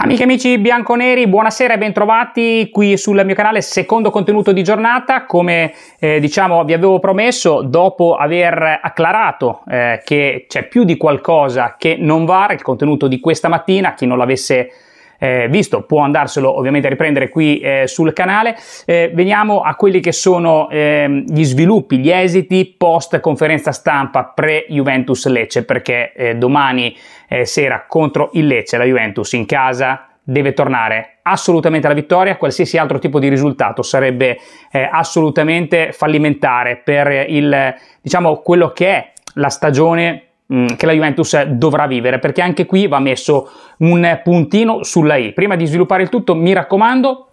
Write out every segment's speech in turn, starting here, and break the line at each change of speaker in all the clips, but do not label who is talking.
Amiche e amici bianconeri, buonasera e bentrovati qui sul mio canale, secondo contenuto di giornata. Come eh, diciamo vi avevo promesso, dopo aver acclarato eh, che c'è più di qualcosa che non va, il contenuto di questa mattina, chi non l'avesse eh, visto, può andarselo ovviamente a riprendere qui eh, sul canale. Eh, veniamo a quelli che sono ehm, gli sviluppi, gli esiti post conferenza stampa pre-Juventus Lecce, perché eh, domani eh, sera contro il Lecce, la Juventus in casa deve tornare assolutamente alla vittoria, qualsiasi altro tipo di risultato sarebbe eh, assolutamente fallimentare per il, diciamo, quello che è la stagione Mm, che la Juventus dovrà vivere, perché anche qui va messo un puntino sulla I. Prima di sviluppare il tutto, mi raccomando,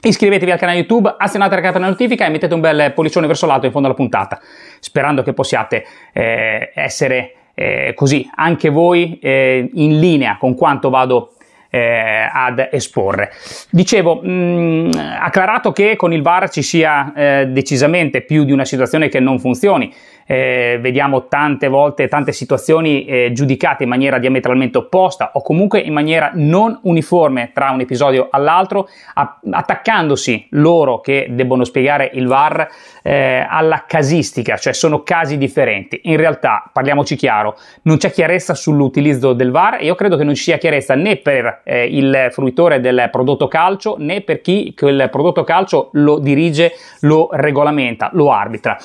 Iscrivetevi al canale YouTube, azionate la campanella notifica e mettete un bel pollicione verso l'alto in fondo alla puntata, sperando che possiate eh, essere eh, così anche voi eh, in linea con quanto vado eh, ad esporre. Dicevo, mh, mm, acclarato che con il VAR ci sia eh, decisamente più di una situazione che non funzioni, eh, vediamo tante volte tante situazioni eh, giudicate in maniera diametralmente opposta o comunque in maniera non uniforme tra un episodio all'altro, a- attaccandosi loro che debbono spiegare il VAR eh, alla casistica, cioè sono casi differenti. In realtà, parliamoci chiaro, non c'è chiarezza sull'utilizzo del VAR e io credo che non ci sia chiarezza né per eh, eh, il fruitore del prodotto calcio né per chi quel prodotto calcio lo dirige, lo regolamenta, lo arbitra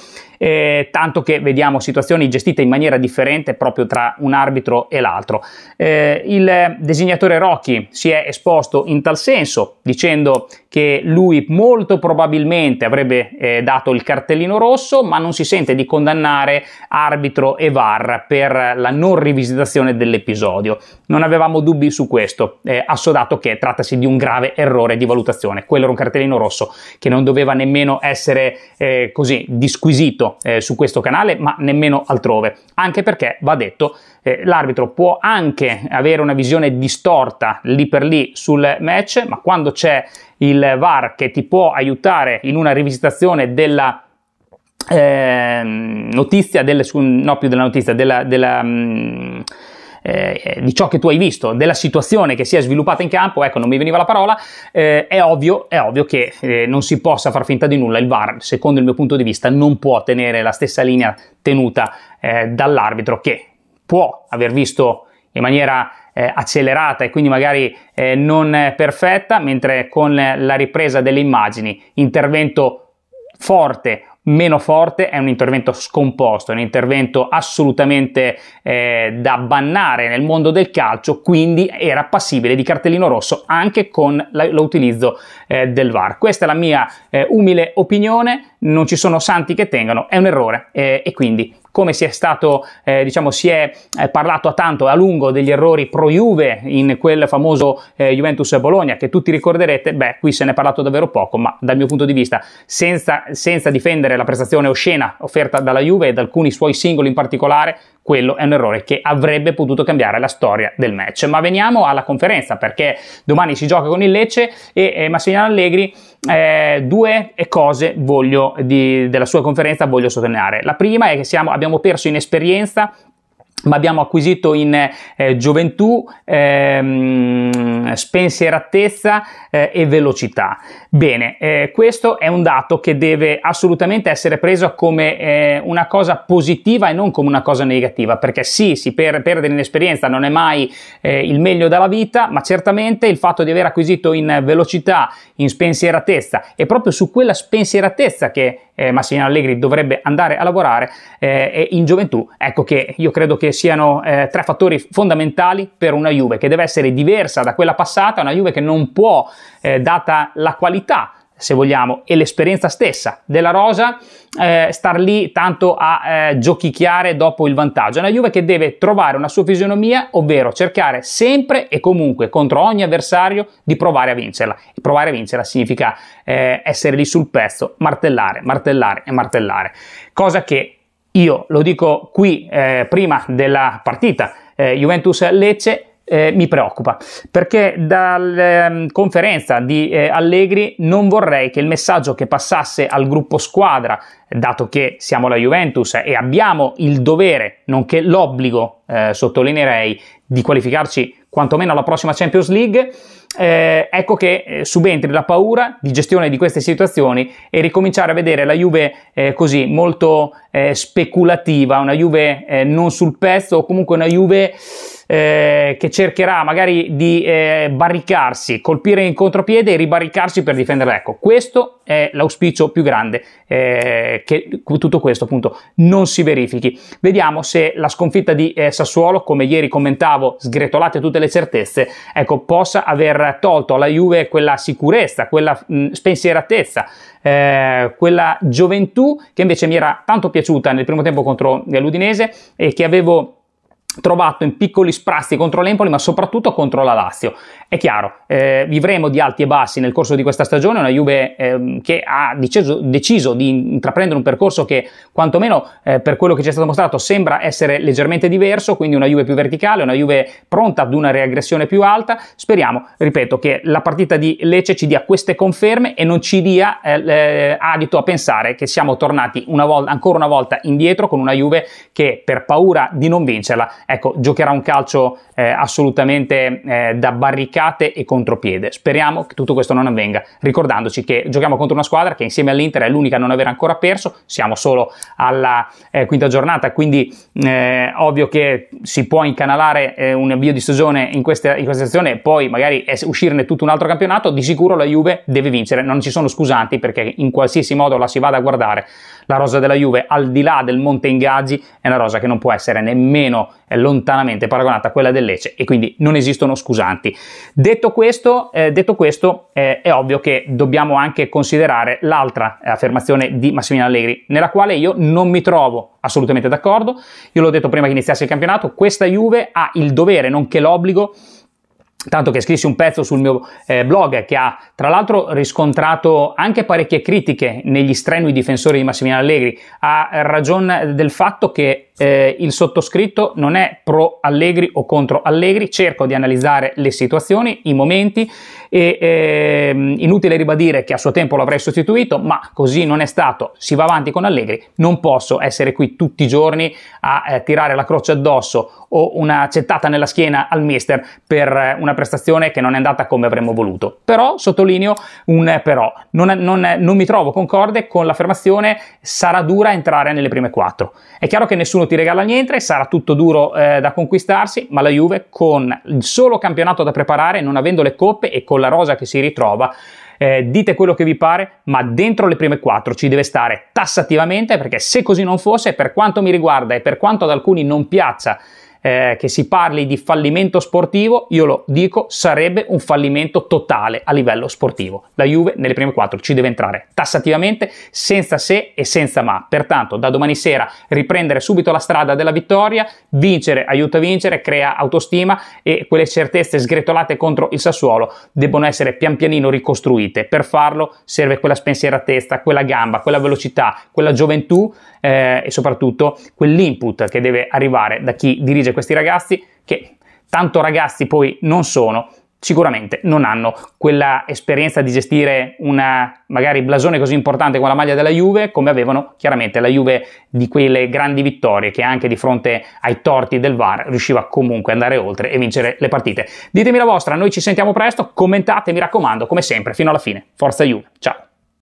eh, tanto che vediamo situazioni gestite in maniera differente proprio tra un arbitro e l'altro. Eh, il disegnatore Rocky si è esposto in tal senso dicendo che lui molto probabilmente avrebbe eh, dato il cartellino rosso, ma non si sente di condannare arbitro e VAR per la non rivisitazione dell'episodio. Non avevamo dubbi su questo, eh, assodato che trattasi di un grave errore di valutazione. Quello era un cartellino rosso che non doveva nemmeno essere eh, così disquisito eh, su questo canale, ma nemmeno altrove. Anche perché, va detto, eh, l'arbitro può anche avere una visione distorta lì per lì sul match, ma quando c'è il VAR che ti può aiutare in una rivisitazione della eh, notizia, del, no, più della notizia, della, della mm, eh, eh, di ciò che tu hai visto, della situazione che si è sviluppata in campo, ecco, non mi veniva la parola, eh, è, ovvio, è, ovvio, che eh, non si possa far finta di nulla. Il VAR, secondo il mio punto di vista, non può tenere la stessa linea tenuta eh, dall'arbitro che può aver visto in maniera eh, accelerata e quindi magari eh, non perfetta, mentre con la ripresa delle immagini, intervento forte meno forte è un intervento scomposto, è un intervento assolutamente eh, da bannare nel mondo del calcio, quindi era passibile di cartellino rosso anche con la, l'utilizzo eh, del VAR. Questa è la mia eh, umile opinione, non ci sono santi che tengano, è un errore eh, e quindi come si è stato, eh, diciamo, si è eh, parlato a tanto e a lungo degli errori pro Juve in quel famoso eh, Juventus Bologna che tutti ricorderete, beh, qui se ne è parlato davvero poco, ma dal mio punto di vista, senza, senza difendere la prestazione oscena offerta dalla Juve ed alcuni suoi singoli in particolare, quello è un errore che avrebbe potuto cambiare la storia del match. Ma veniamo alla conferenza perché domani si gioca con il Lecce e eh, Massimiliano Allegri eh, due cose voglio, di, della sua conferenza voglio sottolineare. La prima è che siamo, abbiamo perso in esperienza ma abbiamo acquisito in eh, gioventù, ehm, spensieratezza eh, e velocità. Bene, eh, questo è un dato che deve assolutamente essere preso come eh, una cosa positiva e non come una cosa negativa, perché sì, si per, perdere in esperienza non è mai eh, il meglio della vita, ma certamente il fatto di aver acquisito in velocità, in spensieratezza e proprio su quella spensieratezza che eh, Massimiliano Allegri dovrebbe andare a lavorare eh, in gioventù. Ecco che io credo che siano eh, tre fattori fondamentali per una Juve che deve essere diversa da quella passata, una Juve che non può, eh, data la qualità se vogliamo, e l'esperienza stessa della Rosa, eh, star lì tanto a eh, giochicchiare dopo il vantaggio. È una Juve che deve trovare una sua fisionomia, ovvero cercare sempre e comunque contro ogni avversario di provare a vincerla. E provare a vincerla significa eh, essere lì sul pezzo, martellare, martellare e martellare. Cosa che io lo dico qui eh, prima della partita eh, Juventus-Lecce eh, mi preoccupa, perché dalla eh, conferenza di eh, Allegri non vorrei che il messaggio che passasse al gruppo squadra, dato che siamo la Juventus e abbiamo il dovere, nonché l'obbligo, eh, sottolineerei, di qualificarci quantomeno alla prossima Champions League, eh, ecco che eh, subentri la paura di gestione di queste situazioni e ricominciare a vedere la Juve così molto speculativa, una Juve non sul pezzo o comunque una Juve eh, che cercherà magari di eh, barricarsi, colpire in contropiede e ribarricarsi per difendere. Ecco, questo è l'auspicio più grande eh, che tutto questo appunto non si verifichi. Vediamo se la sconfitta di eh, Sassuolo, come ieri commentavo, sgretolate tutte le certezze, ecco, possa aver tolto alla Juve quella sicurezza, quella mh, spensieratezza, eh, quella gioventù che invece mi era tanto piaciuta nel primo tempo contro l'Udinese e che avevo trovato in piccoli sprazzi contro l'Empoli ma soprattutto contro la Lazio. È chiaro, eh, vivremo di alti e bassi nel corso di questa stagione, una Juve eh, che ha deciso, deciso, di intraprendere un percorso che quantomeno eh, per quello che ci è stato mostrato sembra essere leggermente diverso, quindi una Juve più verticale, una Juve pronta ad una reaggressione più alta. Speriamo, ripeto, che la partita di Lecce ci dia queste conferme e non ci dia eh, adito a pensare che siamo tornati una volta, ancora una volta indietro con una Juve che per paura di non vincerla Ecco, giocherà un calcio eh, assolutamente eh, da barricate e contropiede. Speriamo che tutto questo non avvenga, ricordandoci che giochiamo contro una squadra che insieme all'Inter è l'unica a non aver ancora perso, siamo solo alla eh, quinta giornata, quindi eh, ovvio che si può incanalare eh, un avvio di stagione in questa, in questa stagione e poi magari uscirne tutto un altro campionato, di sicuro la Juve deve vincere, non ci sono scusanti perché in qualsiasi modo la si vada a guardare, la rosa della Juve al di là del monte ingaggi è una rosa che non può essere nemmeno eh, lontanamente paragonata a quella del Lecce e quindi non esistono scusanti. Detto questo, eh, detto questo eh, è ovvio che dobbiamo anche considerare l'altra affermazione di Massimiliano Allegri, nella quale io non mi trovo assolutamente d'accordo. Io l'ho detto prima che iniziasse il campionato, questa Juve ha il dovere, nonché l'obbligo, Tanto che scrissi un pezzo sul mio eh, blog che ha tra l'altro riscontrato anche parecchie critiche negli strenui difensori di Massimiliano Allegri, ha ragione del fatto che eh, il sottoscritto non è pro Allegri o contro Allegri, cerco di analizzare le situazioni, i momenti e eh, inutile ribadire che a suo tempo l'avrei sostituito, ma così non è stato, si va avanti con Allegri, non posso essere qui tutti i giorni a eh, tirare la croce addosso o una cettata nella schiena al mister per eh, una prestazione che non è andata come avremmo voluto. Però, sottolineo un però, non, non, non mi trovo concorde con l'affermazione sarà dura entrare nelle prime quattro. È chiaro che nessuno nessuno ti regala niente, sarà tutto duro eh, da conquistarsi, ma la Juve con il solo campionato da preparare, non avendo le coppe e con la rosa che si ritrova, eh, dite quello che vi pare, ma dentro le prime quattro ci deve stare tassativamente perché se così non fosse, per quanto mi riguarda e per quanto ad alcuni non piaccia eh, che si parli di fallimento sportivo, io lo dico, sarebbe un fallimento totale a livello sportivo. La Juve nelle prime quattro ci deve entrare tassativamente, senza se e senza ma. Pertanto, da domani sera riprendere subito la strada della vittoria, vincere aiuta a vincere, crea autostima e quelle certezze sgretolate contro il Sassuolo debbono essere pian pianino ricostruite. Per farlo serve quella spensieratezza, quella gamba, quella velocità, quella gioventù eh, e soprattutto quell'input che deve arrivare da chi dirige proteggere questi ragazzi che tanto ragazzi poi non sono, sicuramente non hanno quella esperienza di gestire una magari blasone così importante con la maglia della Juve come avevano chiaramente la Juve di quelle grandi vittorie che anche di fronte ai torti del VAR riusciva comunque ad andare oltre e vincere le partite. Ditemi la vostra, noi ci sentiamo presto, commentate mi raccomando come sempre fino alla fine. Forza Juve, ciao!